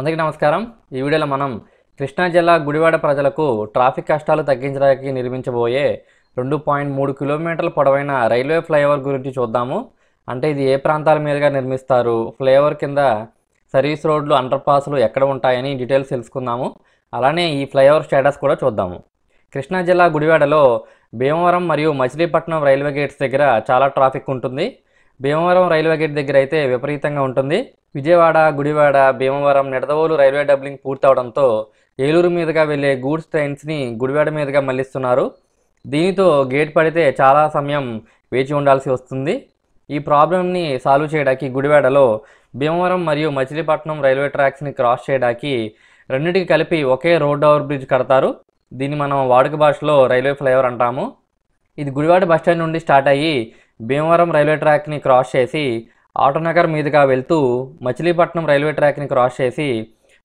అందరికీ నమస్కారం ఈ వీడియోలో మనం కృష్ణా జిల్లా గుడివాడ ప్రజలకు ట్రాఫిక్ కష్టాలు తగ్గించడానికి నిర్మించబోయే రెండు పాయింట్ మూడు కిలోమీటర్ల పొడవైన రైల్వే ఫ్లైఓవర్ గురించి చూద్దాము అంటే ఇది ఏ ప్రాంతాల మీదుగా నిర్మిస్తారు ఫ్లైఓవర్ కింద సర్వీస్ రోడ్లు అండర్ ఎక్కడ ఉంటాయని డీటెయిల్స్ తెలుసుకుందాము అలానే ఈ ఫ్లైఓవర్ స్టేటస్ కూడా చూద్దాము కృష్ణా జిల్లా గుడివాడలో భీమవరం మరియు మచిలీపట్నం రైల్వే గేట్స్ దగ్గర చాలా ట్రాఫిక్ ఉంటుంది భీమవరం రైల్వే గేట్ దగ్గర అయితే విపరీతంగా ఉంటుంది విజయవాడ గుడివాడ భీమవరం నిడదవోలు రైల్వే డబ్లింగ్ పూర్తవడంతో ఏలూరు మీదుగా వెళ్లే గూడ్స్ ట్రైన్స్ని గుడివాడ మీదుగా మళ్లిస్తున్నారు దీనితో గేట్ పడితే చాలా సమయం వేచి ఉండాల్సి వస్తుంది ఈ ప్రాబ్లంని సాల్వ్ చేయడానికి గుడివాడలో భీమవరం మరియు మచిలీపట్నం రైల్వే ట్రాక్స్ని క్రాస్ చేయడానికి రెండింటికి కలిపి ఒకే రోడ్ ఓవర్ బ్రిడ్జ్ కడతారు దీన్ని మనం వాడుక భాషలో రైల్వే ఫ్లైఓవర్ అంటాము ఇది గుడివాడ బస్టాండ్ నుండి స్టార్ట్ అయ్యి భీమవరం రైల్వే ట్రాక్ని క్రాస్ చేసి ఆటోనగర్ మీదుగా వెళ్తూ మచిలీపట్నం రైల్వే ట్రాక్ని క్రాస్ చేసి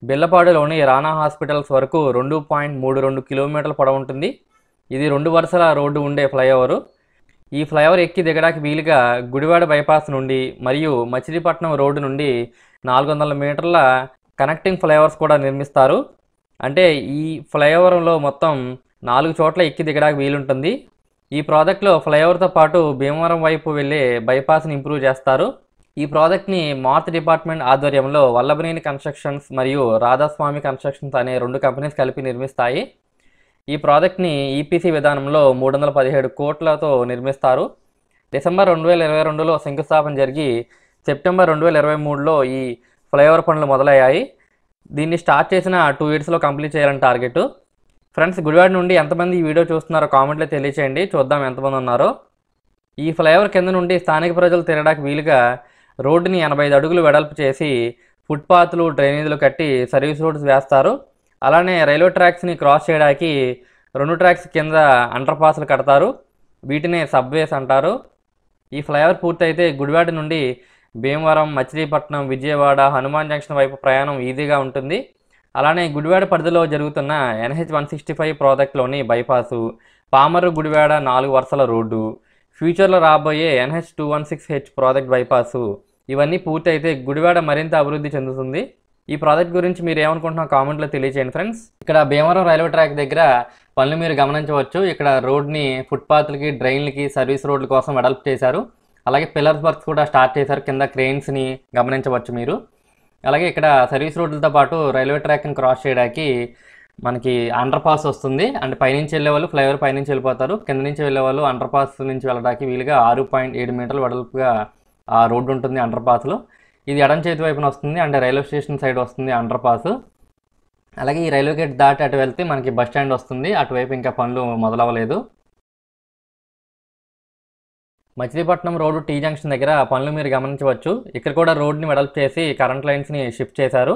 బిల్లపాడులోని రానా హాస్పిటల్స్ వరకు రెండు పాయింట్ మూడు రెండు కిలోమీటర్ల ఉంటుంది ఇది రెండు వరుసల రోడ్డు ఉండే ఫ్లైఓవరు ఈ ఫ్లైఓవర్ ఎక్కి దిగడానికి వీలుగా గుడివాడ బైపాస్ నుండి మరియు మచిలీపట్నం రోడ్డు నుండి నాలుగు వందల మీటర్ల కనెక్టింగ్ ఫ్లైఓవర్స్ కూడా నిర్మిస్తారు అంటే ఈ ఫ్లైఓవర్లో మొత్తం నాలుగు చోట్ల ఎక్కి దిగడానికి వీలుంటుంది ఈ ప్రాజెక్టులో ఫ్లైఓవర్తో పాటు భీమవరం వైపు వెళ్ళే బైపాస్ని ఇంప్రూవ్ చేస్తారు ఈ ప్రాజెక్ట్ని మార్త్ డిపార్ట్మెంట్ ఆధ్వర్యంలో వల్లభనేని కన్స్ట్రక్షన్స్ మరియు రాధాస్వామి కన్స్ట్రక్షన్స్ అనే రెండు కంపెనీస్ కలిపి నిర్మిస్తాయి ఈ ప్రాజెక్ట్ని ఈపీసీ విధానంలో మూడు వందల పదిహేడు కోట్లతో నిర్మిస్తారు డిసెంబర్ రెండు వేల ఇరవై రెండులో శంకుస్థాపన జరిగి సెప్టెంబర్ రెండు వేల ఇరవై మూడులో ఈ ఫ్లైఓవర్ పనులు మొదలయ్యాయి దీన్ని స్టార్ట్ చేసిన టూ ఇయర్స్లో కంప్లీట్ చేయాలని టార్గెట్ ఫ్రెండ్స్ గుడివాడ నుండి ఎంతమంది ఈ వీడియో చూస్తున్నారో కామెంట్లో తెలియచేయండి చూద్దాం ఎంతమంది ఉన్నారో ఈ ఫ్లైఓవర్ కింద నుండి స్థానిక ప్రజలు తిరగడానికి వీలుగా రోడ్డుని ఎనభై అడుగులు వెడల్పు చేసి ఫుట్పాత్లు డ్రైనేజీలు కట్టి సర్వీస్ రోడ్స్ వేస్తారు అలానే రైల్వే ట్రాక్స్ని క్రాస్ చేయడానికి రెండు ట్రాక్స్ కింద అండర్ పాస్లు కడతారు వీటినే సబ్వేస్ అంటారు ఈ ఫ్లైఓవర్ పూర్తయితే గుడివాడ నుండి భీమవరం మచిలీపట్నం విజయవాడ హనుమాన్ జంక్షన్ వైపు ప్రయాణం ఈజీగా ఉంటుంది అలానే గుడివాడ పరిధిలో జరుగుతున్న ఎన్హెచ్ వన్ సిక్స్టీ ఫైవ్ ప్రాజెక్ట్లోని బైపాసు పామరు గుడివాడ నాలుగు వరుసల రోడ్డు ఫ్యూచర్లో రాబోయే NH two one six H project bypass ఇవన్నీ పూర్తయితే గుడివాడ మరింత అభివృద్ధి చెందుతుంది ఈ ప్రాజెక్ట్ గురించి మీరు ఏమనుకుంటున్నా కామెంట్లో తెలియచేయండి ఫ్రెండ్స్ ఇక్కడ భీమవరం రైల్వే ట్రాక్ దగ్గర పనులు మీరు గమనించవచ్చు ఇక్కడ రోడ్ని ఫుట్పాత్లకి డ్రైన్లకి సర్వీస్ రోడ్ల కోసం వెడల్పు చేశారు అలాగే పిల్లర్స్ వర్క్స్ కూడా స్టార్ట్ చేశారు కింద క్రెయిన్స్ని గమనించవచ్చు మీరు అలాగే ఇక్కడ సర్వీస్ రోడ్లతో పాటు రైల్వే ట్రాక్ని క్రాస్ చేయడానికి మనకి అండర్ పాస్ వస్తుంది అండ్ పైనుంచి వెళ్ళే వాళ్ళు ఫ్లైఓవర్ పైనుంచి వెళ్ళిపోతారు కింద నుంచి వెళ్ళే వాళ్ళు అండర్ పాస్ నుంచి వెళ్ళడానికి వీలుగా ఆరు పాయింట్ ఏడు మీటర్ల వెడల్పుగా ఆ రోడ్డు ఉంటుంది అండర్ పాస్లో ఇది ఎడం చేతి వైపున వస్తుంది అండ్ రైల్వే స్టేషన్ సైడ్ వస్తుంది అండర్ పాస్ అలాగే ఈ రైల్వే గేట్ దాటి అటు వెళ్తే మనకి బస్ స్టాండ్ వస్తుంది అటువైపు ఇంకా పనులు మొదలవ్వలేదు మచిలీపట్నం రోడ్డు టీ జంక్షన్ దగ్గర పనులు మీరు గమనించవచ్చు ఇక్కడ కూడా రోడ్ని వెడల్పు చేసి కరెంట్ లైన్స్ని షిఫ్ట్ చేశారు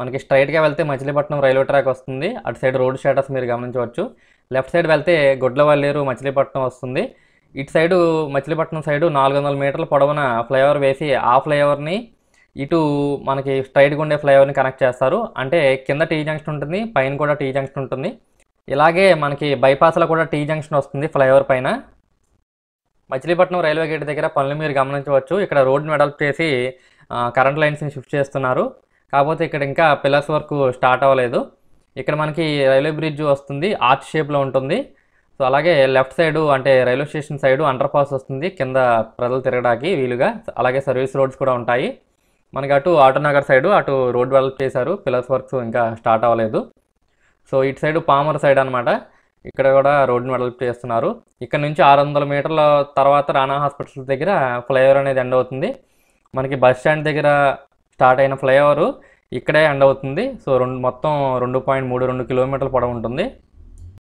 మనకి స్ట్రైట్గా వెళ్తే మచిలీపట్నం రైల్వే ట్రాక్ వస్తుంది అటు సైడ్ రోడ్ స్టేటస్ మీరు గమనించవచ్చు లెఫ్ట్ సైడ్ వెళ్తే గొడ్లవల్లేరు మచిలీపట్నం వస్తుంది ఇటు సైడు మచిలీపట్నం సైడు నాలుగు వందల మీటర్ల పొడవున ఫ్లైఓవర్ వేసి ఆ ఫ్లైఓవర్ని ఇటు మనకి స్ట్రైట్గా ఉండే ఫ్లైఓవర్ని కనెక్ట్ చేస్తారు అంటే కింద టీ జంక్షన్ ఉంటుంది పైన కూడా టీ జంక్షన్ ఉంటుంది ఇలాగే మనకి బైపాస్లో కూడా టీ జంక్షన్ వస్తుంది ఫ్లైఓవర్ పైన మచిలీపట్నం రైల్వే గేట్ దగ్గర పనులు మీరు గమనించవచ్చు ఇక్కడ రోడ్ని వెడల్పు చేసి కరెంట్ లైన్స్ని షిఫ్ట్ చేస్తున్నారు కాకపోతే ఇక్కడ ఇంకా పిల్లర్స్ వరకు స్టార్ట్ అవ్వలేదు ఇక్కడ మనకి రైల్వే బ్రిడ్జ్ వస్తుంది ఆర్చ్ షేప్లో ఉంటుంది సో అలాగే లెఫ్ట్ సైడు అంటే railway station side under pass వస్తుంది కింద ప్రజలు తిరగడానికి వీలుగా అలాగే సర్వీస్ రోడ్స్ కూడా ఉంటాయి మనకి అటు ఆటోనగర్ సైడు అటు రోడ్ డెవలప్ చేశారు పిల్లర్స్ వర్క్స్ ఇంకా స్టార్ట్ అవ్వలేదు సో ఇటు సైడు పామర్ సైడ్ అనమాట ఇక్కడ కూడా రోడ్ని డెవలప్ చేస్తున్నారు ఇక్కడ నుంచి ఆరు వందల మీటర్ల తర్వాత రానా హాస్పిటల్ దగ్గర ఫ్లైఓవర్ అనేది ఎండ్ అవుతుంది మనకి బస్ స్టాండ్ దగ్గర స్టార్ట్ అయిన ఫ్లైఓవర్ ఇక్కడే ఎండ్ అవుతుంది సో రెండు మొత్తం రెండు పాయింట్ మూడు రెండు కిలోమీటర్ల పొడవు ఉంటుంది